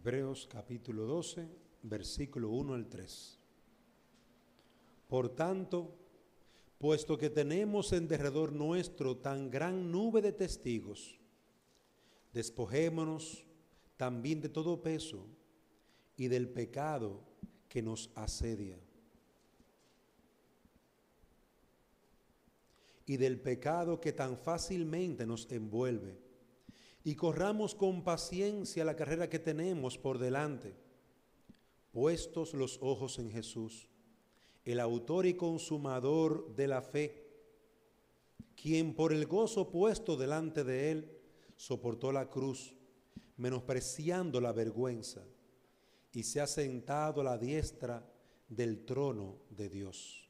Hebreos capítulo 12, versículo 1 al 3. Por tanto, puesto que tenemos en derredor nuestro tan gran nube de testigos, despojémonos también de todo peso y del pecado que nos asedia. Y del pecado que tan fácilmente nos envuelve y corramos con paciencia la carrera que tenemos por delante, puestos los ojos en Jesús, el autor y consumador de la fe, quien por el gozo puesto delante de él soportó la cruz, menospreciando la vergüenza, y se ha sentado a la diestra del trono de Dios.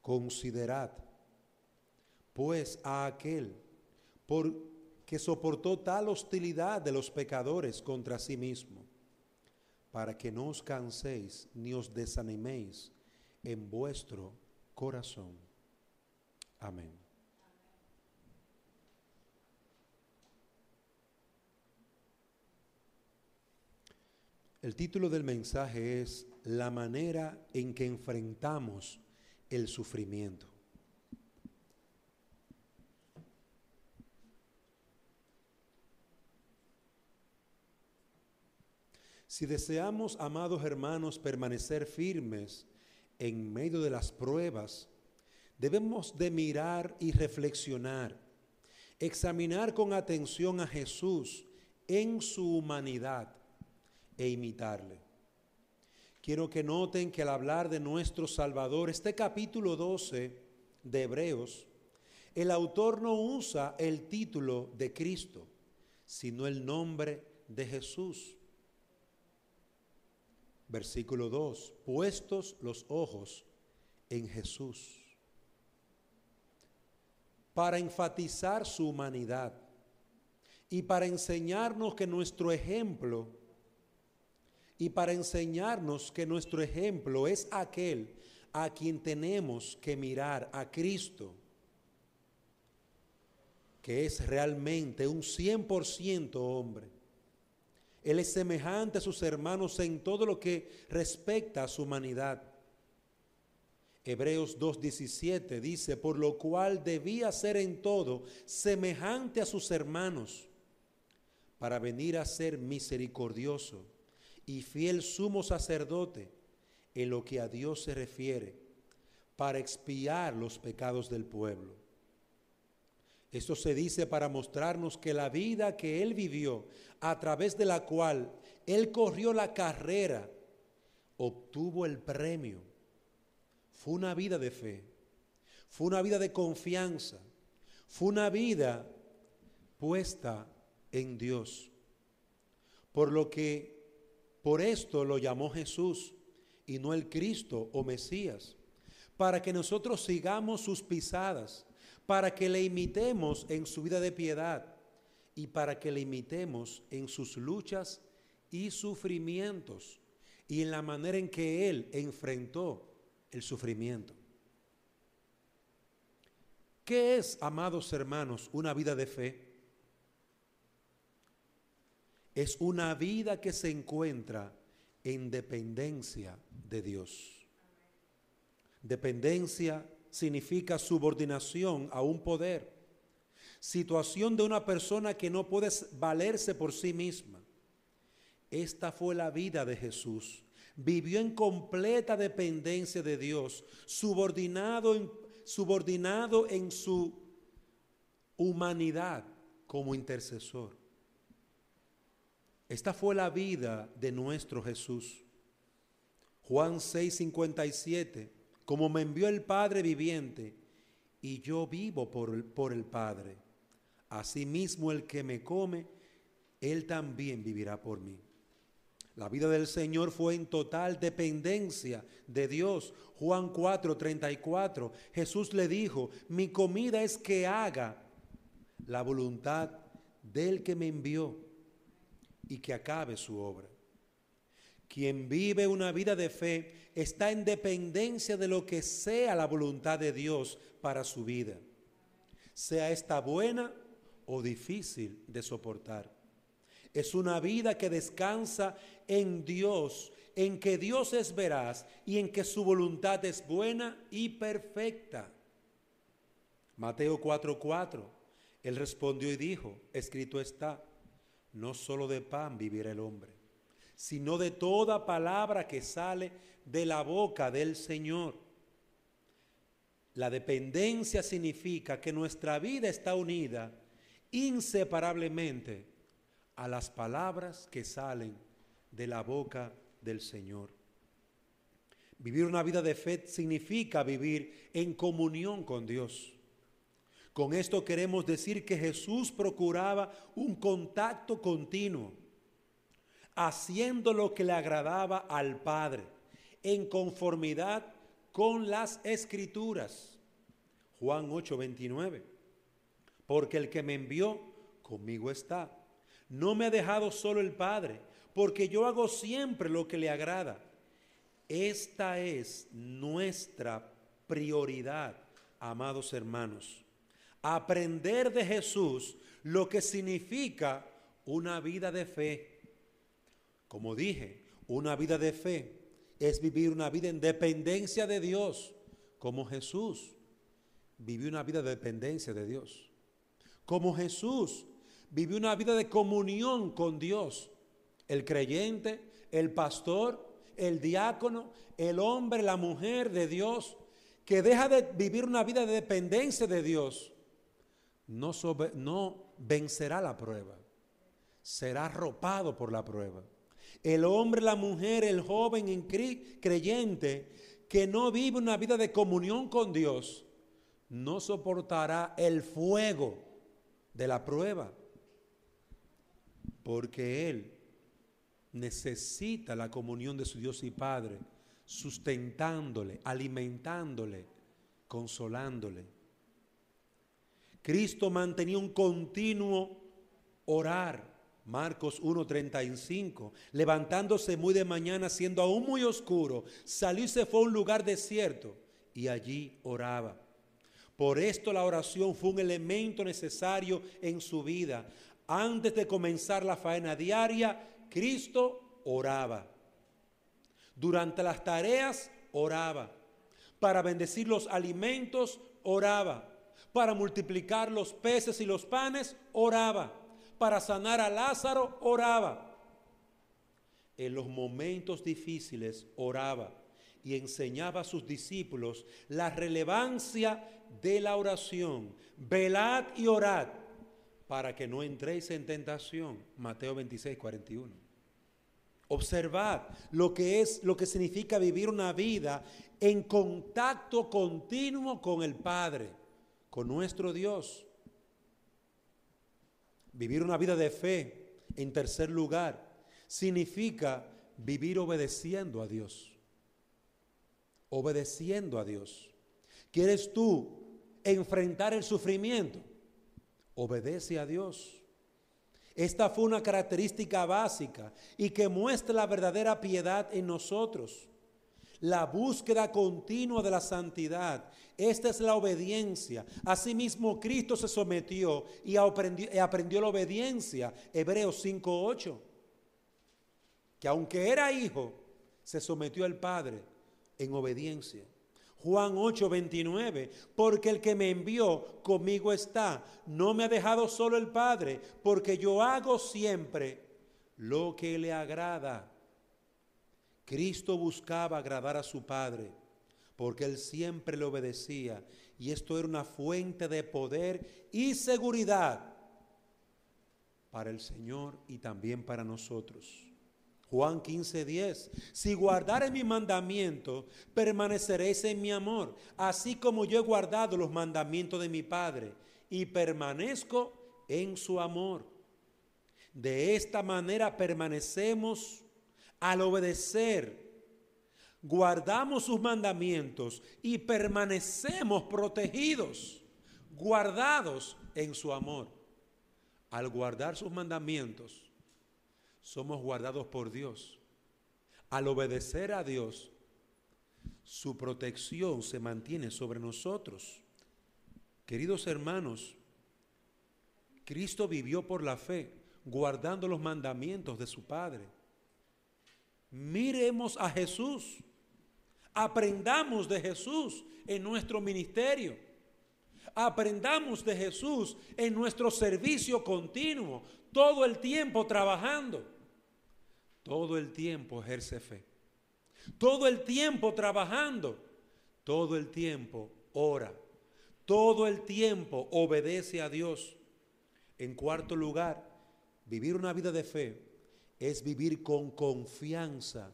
Considerad, pues, a aquel por que soportó tal hostilidad de los pecadores contra sí mismo, para que no os canséis ni os desaniméis en vuestro corazón. Amén. El título del mensaje es La manera en que enfrentamos el sufrimiento. Si deseamos, amados hermanos, permanecer firmes en medio de las pruebas, debemos de mirar y reflexionar, examinar con atención a Jesús en su humanidad e imitarle. Quiero que noten que al hablar de nuestro Salvador, este capítulo 12 de Hebreos, el autor no usa el título de Cristo, sino el nombre de Jesús. Versículo 2, puestos los ojos en Jesús, para enfatizar su humanidad y para enseñarnos que nuestro ejemplo, y para enseñarnos que nuestro ejemplo es aquel a quien tenemos que mirar, a Cristo, que es realmente un 100% hombre él es semejante a sus hermanos en todo lo que respecta a su humanidad. Hebreos 2.17 dice, por lo cual debía ser en todo semejante a sus hermanos, para venir a ser misericordioso y fiel sumo sacerdote en lo que a Dios se refiere, para expiar los pecados del pueblo. Esto se dice para mostrarnos que la vida que Él vivió, a través de la cual Él corrió la carrera, obtuvo el premio. Fue una vida de fe, fue una vida de confianza, fue una vida puesta en Dios. Por lo que, por esto lo llamó Jesús y no el Cristo o Mesías, para que nosotros sigamos sus pisadas para que le imitemos en su vida de piedad y para que le imitemos en sus luchas y sufrimientos y en la manera en que Él enfrentó el sufrimiento. ¿Qué es, amados hermanos, una vida de fe? Es una vida que se encuentra en dependencia de Dios. Dependencia significa subordinación a un poder. Situación de una persona que no puede valerse por sí misma. Esta fue la vida de Jesús. Vivió en completa dependencia de Dios, subordinado en, subordinado en su humanidad como intercesor. Esta fue la vida de nuestro Jesús. Juan 6, 57 como me envió el Padre viviente, y yo vivo por el, Padre. Asimismo, el que me come, él también vivirá por mí. La vida del Señor fue en total dependencia de Dios. Juan 4, 34. Jesús le dijo, mi comida es que haga la voluntad del que me envió y que acabe su obra. Quien vive una vida de fe está en dependencia de lo que sea la voluntad de Dios para su vida, sea esta buena o difícil de soportar. Es una vida que descansa en Dios, en que Dios es veraz y en que su voluntad es buena y perfecta. Mateo 4:4, él respondió y dijo, escrito está, no solo de pan vivirá el hombre sino de toda palabra que sale de la boca del Señor. La dependencia significa que nuestra vida está unida inseparablemente a las palabras que salen de la boca del Señor. Vivir una vida de fe significa vivir en comunión con Dios. Con esto queremos decir que Jesús procuraba un contacto continuo haciendo lo que le agradaba al Padre, en conformidad con las escrituras. Juan 8, 29. Porque el que me envió, conmigo está. No me ha dejado solo el Padre, porque yo hago siempre lo que le agrada. Esta es nuestra prioridad, amados hermanos. Aprender de Jesús lo que significa una vida de fe como dije, una vida de fe es vivir una vida en dependencia de Dios, como Jesús vivió una vida de dependencia de Dios. Como Jesús vivió una vida de comunión con Dios. El creyente, el pastor, el diácono, el hombre, la mujer de Dios, que deja de vivir una vida de dependencia de Dios, no, vencerá la prueba, será arropado por la prueba. El hombre, la mujer, el joven creyente que no vive una vida de comunión con Dios, no soportará el fuego de la prueba, porque él necesita la comunión de su Dios y Padre, sustentándole, alimentándole, consolándole. Cristo mantenía un continuo orar Marcos 1:35, levantándose muy de mañana, siendo aún muy oscuro, salió se fue a un lugar desierto y allí oraba. Por esto la oración fue un elemento necesario en su vida. Antes de comenzar la faena diaria, Cristo oraba. Durante las tareas, oraba. Para bendecir los alimentos, oraba. Para multiplicar los peces y los panes, oraba para sanar a Lázaro, oraba. En los momentos difíciles oraba y enseñaba a sus discípulos la relevancia de la oración. Velad y orad para que no entréis en tentación. Mateo 26, 41. Observad lo que es, lo que significa vivir una vida en contacto continuo con el Padre, con nuestro Dios. Vivir una vida de fe, en tercer lugar, significa vivir obedeciendo a Dios. Obedeciendo a Dios. ¿Quieres tú enfrentar el sufrimiento? Obedece a Dios. Esta fue una característica básica y que muestra la verdadera piedad en nosotros la búsqueda continua de la santidad. Esta es la obediencia. Asimismo, Cristo se sometió y aprendió, la obediencia. Hebreos 5.8. Que aunque era hijo, se sometió al Padre en obediencia. Juan 8:29, porque el que me envió conmigo está, no me ha dejado solo el Padre, porque yo hago siempre lo que le agrada. Cristo buscaba agradar a su Padre porque él siempre le obedecía y esto era una fuente de poder y seguridad para el Señor y también para nosotros. Juan 15:10, si guardare mi mandamiento, permaneceréis en mi amor, así como yo he guardado los mandamientos de mi Padre y permanezco en su amor. De esta manera permanecemos al obedecer, guardamos sus mandamientos y permanecemos protegidos, guardados en su amor. Al guardar sus mandamientos, somos guardados por Dios. Al obedecer a Dios, su protección se mantiene sobre nosotros. Queridos hermanos, Cristo vivió por la fe, guardando los mandamientos de su Padre miremos a Jesús, aprendamos de Jesús en nuestro ministerio, aprendamos de Jesús en nuestro servicio continuo, todo el tiempo trabajando, todo el tiempo ejerce fe, todo el tiempo trabajando, todo el tiempo ora, todo el tiempo obedece a Dios. En cuarto lugar, vivir una vida de fe es vivir con confianza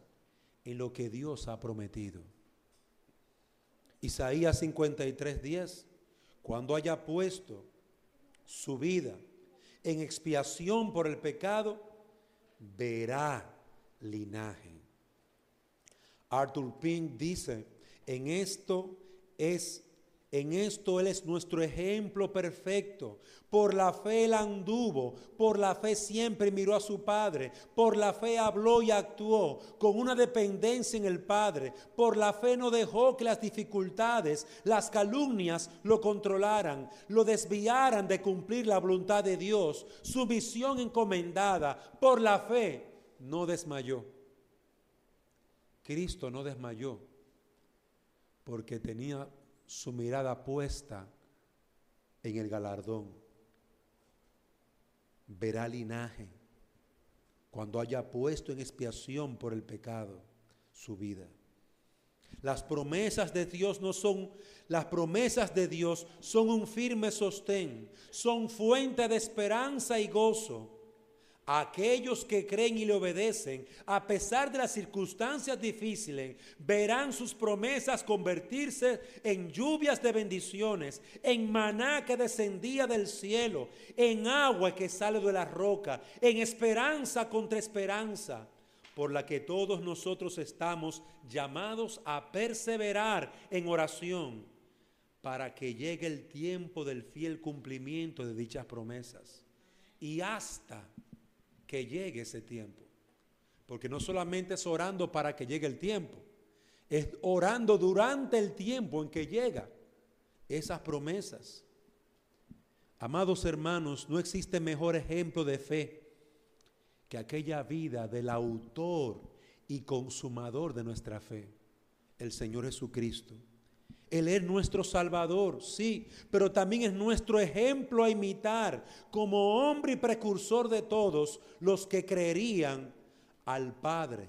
en lo que Dios ha prometido. Isaías 53.10, cuando haya puesto su vida en expiación por el pecado, verá linaje. Arthur Pink dice, en esto es en esto Él es nuestro ejemplo perfecto. Por la fe Él anduvo, por la fe siempre miró a su Padre, por la fe habló y actuó con una dependencia en el Padre, por la fe no dejó que las dificultades, las calumnias lo controlaran, lo desviaran de cumplir la voluntad de Dios, su visión encomendada, por la fe no desmayó. Cristo no desmayó porque tenía su mirada puesta en el galardón. Verá linaje cuando haya puesto en expiación por el pecado su vida. Las promesas de Dios no son, las promesas de Dios son un firme sostén, son fuente de esperanza y gozo aquellos que creen y le obedecen, a pesar de las circunstancias difíciles, verán sus promesas convertirse en lluvias de bendiciones, en maná que descendía del cielo, en agua que sale de la roca, en esperanza contra esperanza, por la que todos nosotros estamos llamados a perseverar en oración para que llegue el tiempo del fiel cumplimiento de dichas promesas. Y hasta que llegue ese tiempo. Porque no solamente es orando para que llegue el tiempo, es orando durante el tiempo en que llega esas promesas. Amados hermanos, no existe mejor ejemplo de fe que aquella vida del autor y consumador de nuestra fe, el Señor Jesucristo. Él es nuestro Salvador, sí, pero también es nuestro ejemplo a imitar como hombre y precursor de todos los que creerían al Padre.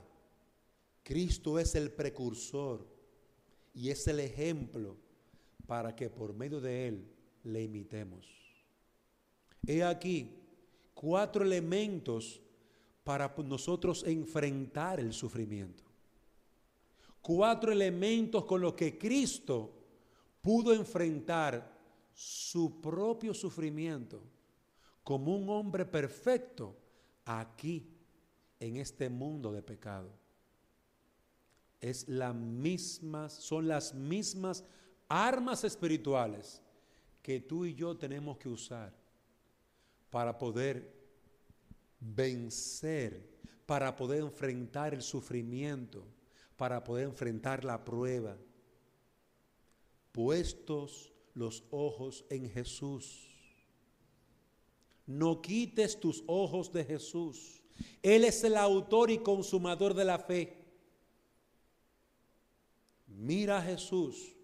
Cristo es el precursor y es el ejemplo para que por medio de Él le imitemos. He aquí cuatro elementos para nosotros enfrentar el sufrimiento cuatro elementos con los que Cristo pudo enfrentar su propio sufrimiento como un hombre perfecto aquí, en este mundo de pecado. Es la misma, son las mismas armas espirituales que tú y yo tenemos que usar para poder vencer, para poder enfrentar el sufrimiento para poder enfrentar la prueba. Puestos los ojos en Jesús. No quites tus ojos de Jesús. Él es el autor y consumador de la fe. Mira a Jesús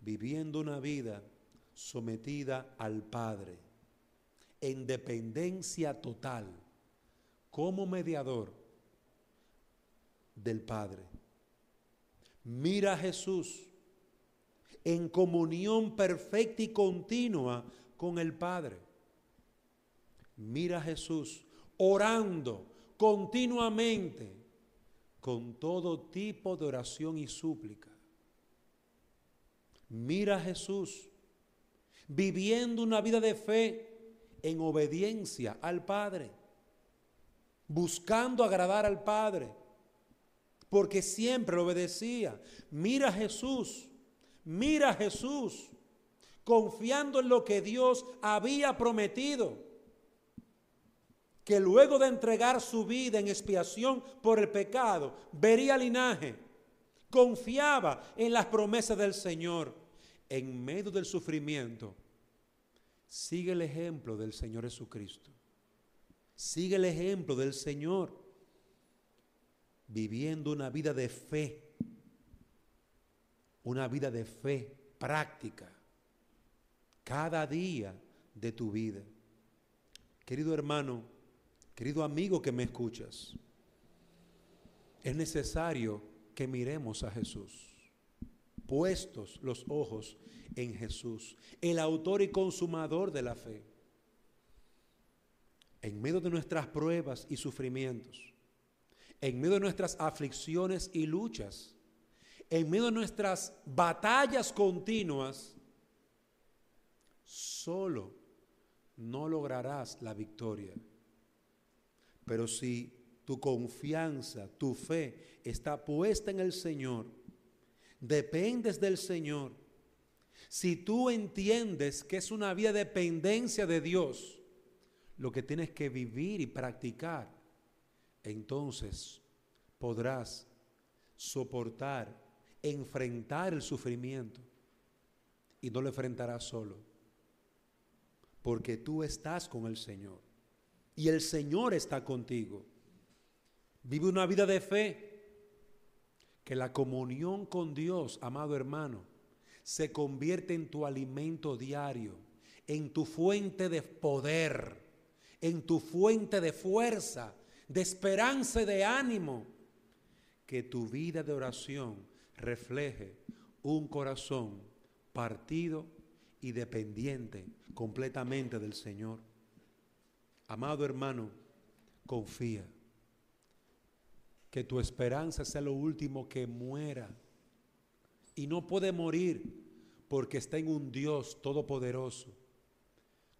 viviendo una vida sometida al Padre, en dependencia total, como mediador del Padre. Mira a Jesús en comunión perfecta y continua con el Padre. Mira a Jesús orando continuamente con todo tipo de oración y súplica. Mira a Jesús viviendo una vida de fe en obediencia al Padre, buscando agradar al Padre porque siempre obedecía. Mira a Jesús, mira a Jesús, confiando en lo que Dios había prometido, que luego de entregar su vida en expiación por el pecado, vería linaje, confiaba en las promesas del Señor en medio del sufrimiento. Sigue el ejemplo del Señor Jesucristo. Sigue el ejemplo del Señor viviendo una vida de fe, una vida de fe práctica, cada día de tu vida. Querido hermano, querido amigo que me escuchas, es necesario que miremos a Jesús, puestos los ojos en Jesús, el autor y consumador de la fe en medio de nuestras pruebas y sufrimientos, en medio de nuestras aflicciones y luchas, en medio de nuestras batallas continuas, solo no lograrás la victoria. Pero si tu confianza, tu fe está puesta en el Señor, dependes del Señor, si tú entiendes que es una vida de dependencia de Dios, lo que tienes que vivir y practicar entonces podrás soportar, enfrentar el sufrimiento y no lo enfrentarás solo, porque tú estás con el Señor y el Señor está contigo. Vive una vida de fe, que la comunión con Dios, amado hermano, se convierte en tu alimento diario, en tu fuente de poder, en tu fuente de fuerza de esperanza y de ánimo, que tu vida de oración refleje un corazón partido y dependiente completamente del Señor. Amado hermano, confía. Que tu esperanza sea lo último que muera. Y no puede morir porque está en un Dios todopoderoso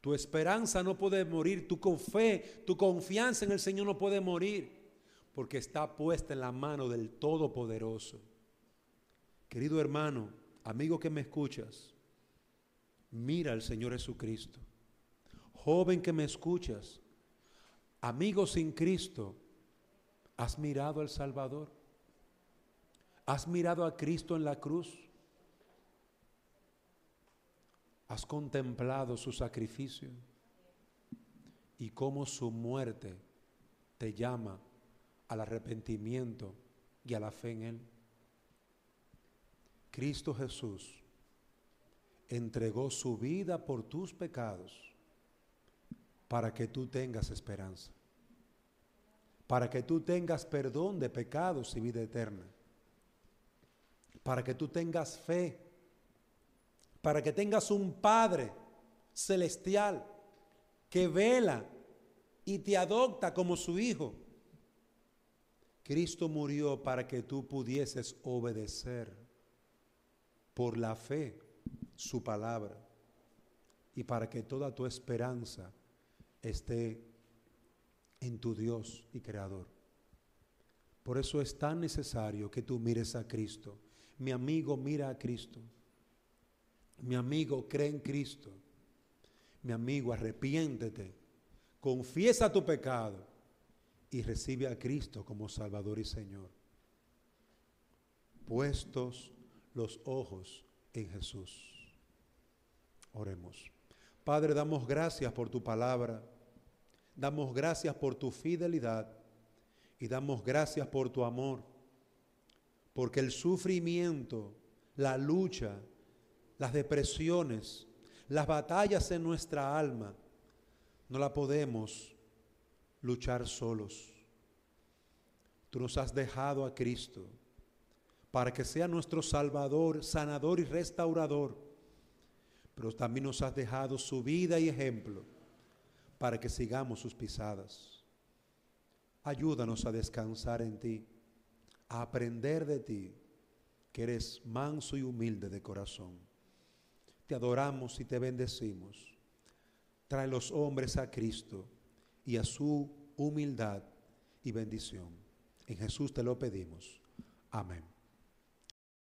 tu esperanza no puede morir, tu fe, tu confianza en el Señor no puede morir, porque está puesta en la mano del Todopoderoso. Querido hermano, amigo que me escuchas, mira al Señor Jesucristo. Joven que me escuchas, amigo sin Cristo, has mirado al Salvador. Has mirado a Cristo en la cruz. Has contemplado su sacrificio y cómo su muerte te llama al arrepentimiento y a la fe en Él. Cristo Jesús entregó su vida por tus pecados para que tú tengas esperanza, para que tú tengas perdón de pecados y vida eterna, para que tú tengas fe para que tengas un Padre celestial que vela y te adopta como su hijo. Cristo murió para que tú pudieses obedecer por la fe su palabra y para que toda tu esperanza esté en tu Dios y Creador. Por eso es tan necesario que tú mires a Cristo. Mi amigo, mira a Cristo. Mi amigo, cree en Cristo. Mi amigo, arrepiéntete. Confiesa tu pecado y recibe a Cristo como Salvador y Señor. Puestos los ojos en Jesús. Oremos. Padre, damos gracias por tu palabra. Damos gracias por tu fidelidad. Y damos gracias por tu amor. Porque el sufrimiento, la lucha, las depresiones, las batallas en nuestra alma, no la podemos luchar solos. Tú nos has dejado a Cristo para que sea nuestro Salvador, sanador y restaurador, pero también nos has dejado su vida y ejemplo para que sigamos sus pisadas. Ayúdanos a descansar en ti, a aprender de ti, que eres manso y humilde de corazón te adoramos y te bendecimos. Trae los hombres a Cristo y a su humildad y bendición. En Jesús te lo pedimos. Amén.